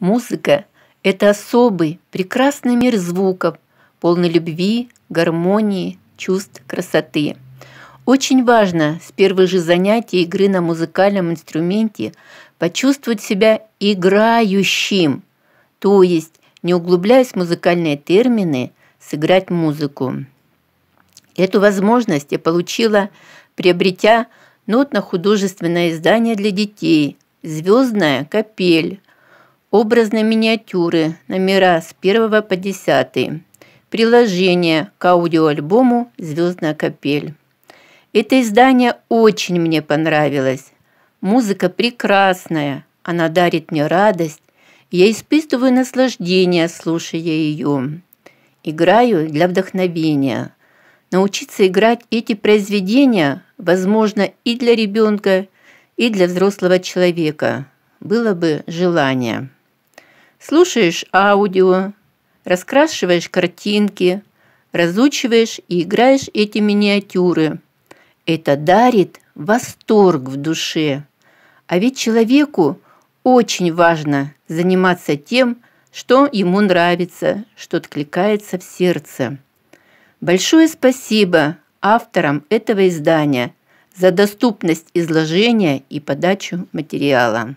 Музыка – это особый, прекрасный мир звуков, полный любви, гармонии, чувств, красоты. Очень важно с первых же занятий игры на музыкальном инструменте почувствовать себя играющим, то есть, не углубляясь в музыкальные термины, сыграть музыку. Эту возможность я получила, приобретя нотно-художественное издание для детей «Звездная капель», Образные миниатюры, номера с 1 по 10. Приложение к аудиоальбому «Звездная капель». Это издание очень мне понравилось. Музыка прекрасная, она дарит мне радость. Я испытываю наслаждение, слушая ее. Играю для вдохновения. Научиться играть эти произведения возможно и для ребенка, и для взрослого человека. Было бы желание. Слушаешь аудио, раскрашиваешь картинки, разучиваешь и играешь эти миниатюры. Это дарит восторг в душе. А ведь человеку очень важно заниматься тем, что ему нравится, что откликается в сердце. Большое спасибо авторам этого издания за доступность изложения и подачу материала.